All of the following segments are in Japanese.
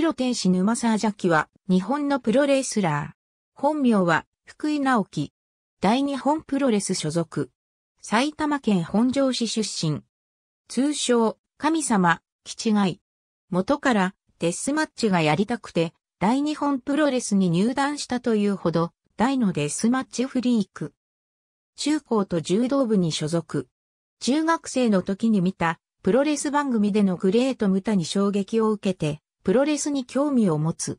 黒天使沼沢邪気は、日本のプロレスラー。本名は、福井直樹。大日本プロレス所属。埼玉県本庄市出身。通称、神様、気違い。元から、デスマッチがやりたくて、大日本プロレスに入団したというほど、大のデスマッチフリーク。中高と柔道部に所属。中学生の時に見た、プロレス番組でのグレートムタに衝撃を受けて、プロレスに興味を持つ。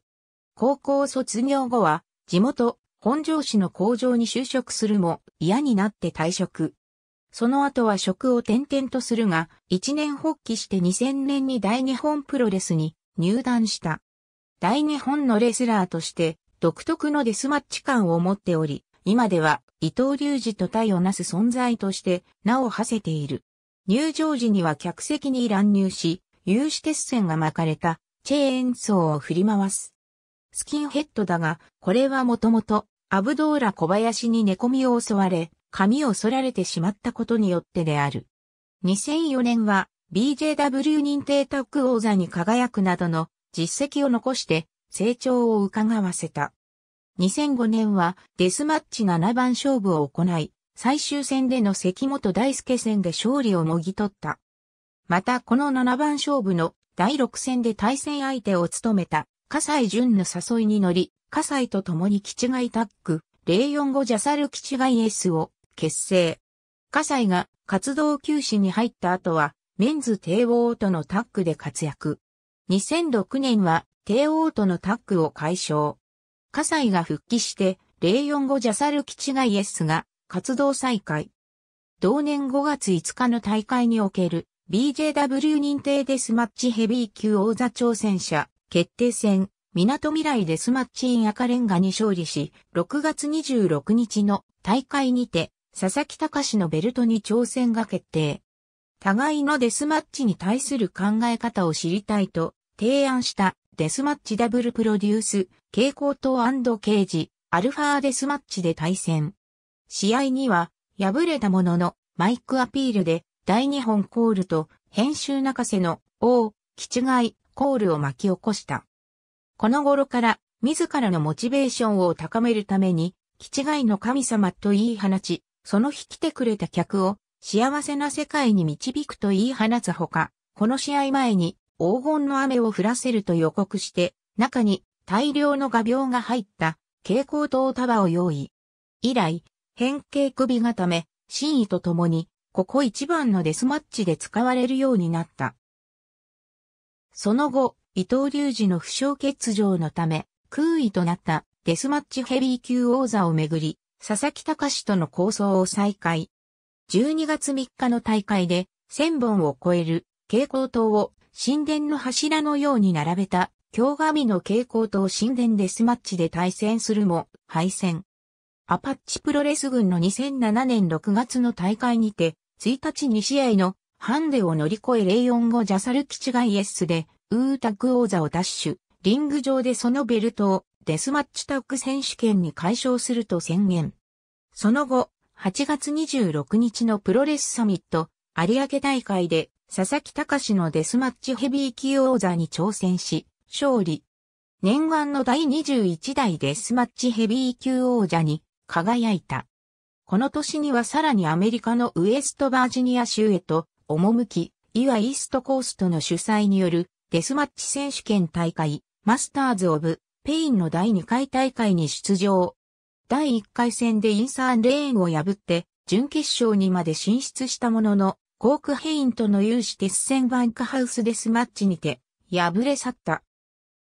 高校卒業後は、地元、本庄市の工場に就職するも、嫌になって退職。その後は職を転々とするが、一年発起して2000年に大日本プロレスに入団した。大日本のレスラーとして、独特のデスマッチ感を持っており、今では伊藤隆二と対をなす存在として名を馳せている。入場時には客席に乱入し、有刺鉄線が巻かれたチェーンソーを振り回す。スキンヘッドだが、これはもともと、アブドーラ小林に寝込みを襲われ、髪を剃られてしまったことによってである。2004年は、BJW 認定タッグ王座に輝くなどの実績を残して成長を伺わせた。2005年はデスマッチ7番勝負を行い、最終戦での関本大輔戦で勝利をもぎ取った。またこの7番勝負の第6戦で対戦相手を務めた、笠西淳の誘いに乗り、笠西と共に基地外タッグ、045ジャサル基地外 S を結成。笠西が活動休止に入った後は、メンズ帝王とのタッグで活躍。2006年は帝王とのタッグを解消。笠西が復帰して、045ジャサル基地外 S が活動再開。同年5月5日の大会における BJW 認定デスマッチヘビー級王座挑戦者決定戦港未来デスマッチイン赤レンガに勝利し、6月26日の大会にて佐々木隆のベルトに挑戦が決定。互いのデスマッチに対する考え方を知りたいと提案したデスマッチダブルプロデュース、蛍光灯刑事、アルファーデスマッチで対戦。試合には敗れたもののマイクアピールで大日本コールと編集泣かせの王、吉違コールを巻き起こした。この頃から自らのモチベーションを高めるために、吉違の神様と言い放ち、その日来てくれた客を幸せな世界に導くと言い放つほか、この試合前に黄金の雨を降らせると予告して、中に大量の画鋲が入った蛍光灯束を用意。以来、変形首固め、真意とともにここ一番のデスマッチで使われるようになった。その後、伊藤隆二の負傷欠場のため、空位となったデスマッチヘビー級王座をめぐり、佐々木隆との構想を再開。12月3日の大会で1000本を超える蛍光灯を神殿の柱のように並べた京神の蛍光灯神殿デスマッチで対戦するも敗戦。アパッチプロレス軍の2007年6月の大会にて、1日2試合のハンデを乗り越え04後ジャサル基地外 S で、ウータク王座を奪取、リング上でそのベルトをデスマッチタック選手権に解消すると宣言。その後、8月26日のプロレスサミット、有明大会で、佐々木隆のデスマッチヘビー級王座に挑戦し、勝利。念願の第21代デスマッチヘビー級王者に輝いた。この年にはさらにアメリカのウエストバージニア州へと赴き、いわイーストコーストの主催によるデスマッチ選手権大会マスターズ・オブ・ペインの第2回大会に出場。第1回戦でインサーレーンを破って準決勝にまで進出したものの、コークヘインとの有志鉄線バンクハウスデスマッチにて敗れ去った。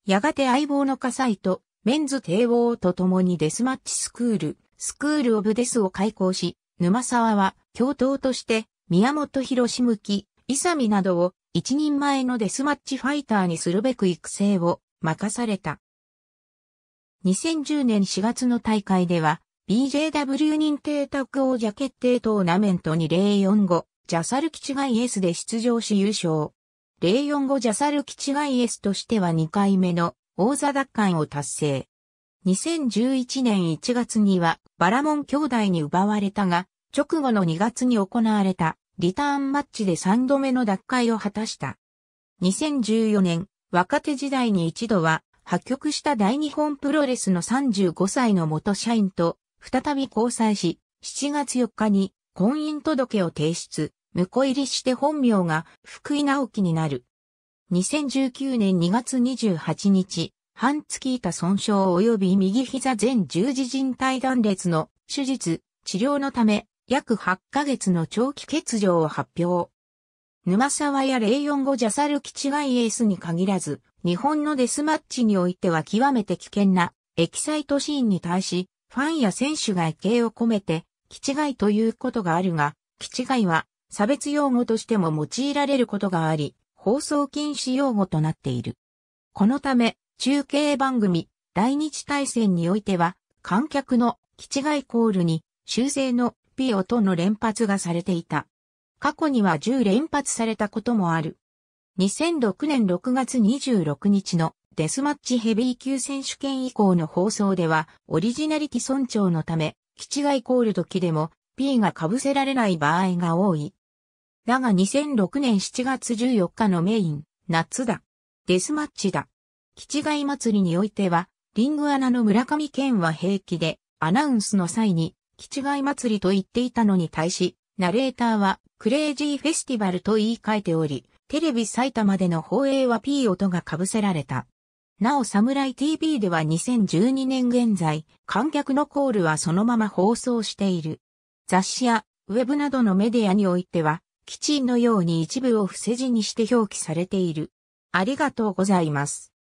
やがて相棒の火災とメンズ帝王と共にデスマッチスクール、スクールオブデスを開校し、沼沢は教頭として宮本博士向き、伊佐美などを一人前のデスマッチファイターにするべく育成を任された。2010年4月の大会では、BJW 認定タッグ王者決定トーナメントに045ジャサル基地エ S で出場し優勝。045ジャサル基地エ S としては2回目の王座奪還を達成。2011年1月にはバラモン兄弟に奪われたが、直後の2月に行われたリターンマッチで3度目の奪回を果たした。2014年、若手時代に一度は破局した大日本プロレスの35歳の元社員と再び交際し、7月4日に婚姻届を提出、婿入りして本名が福井直樹になる。2019年2月28日、半月板損傷及び右膝全十字靭帯断裂の手術、治療のため、約8ヶ月の長期欠場を発表。沼沢や045ジャサル基地外エースに限らず、日本のデスマッチにおいては極めて危険なエキサイトシーンに対し、ファンや選手が意見を込めて、基地外ということがあるが、基地外は差別用語としても用いられることがあり、放送禁止用語となっている。このため、中継番組、大日大戦においては、観客の基地外コールに修正の P 音の連発がされていた。過去には10連発されたこともある。2006年6月26日のデスマッチヘビー級選手権以降の放送では、オリジナリティ尊重のため、基地外コール時でも P が被せられない場合が多い。だが2006年7月14日のメイン、夏だ。デスマッチだ。基地い祭りにおいては、リング穴の村上健は平気で、アナウンスの際に、基地い祭りと言っていたのに対し、ナレーターは、クレイジーフェスティバルと言い換えており、テレビ埼玉での放映は P 音が被せられた。なお、サムライ TV では2012年現在、観客のコールはそのまま放送している。雑誌やウェブなどのメディアにおいては、基地のように一部を伏せ字にして表記されている。ありがとうございます。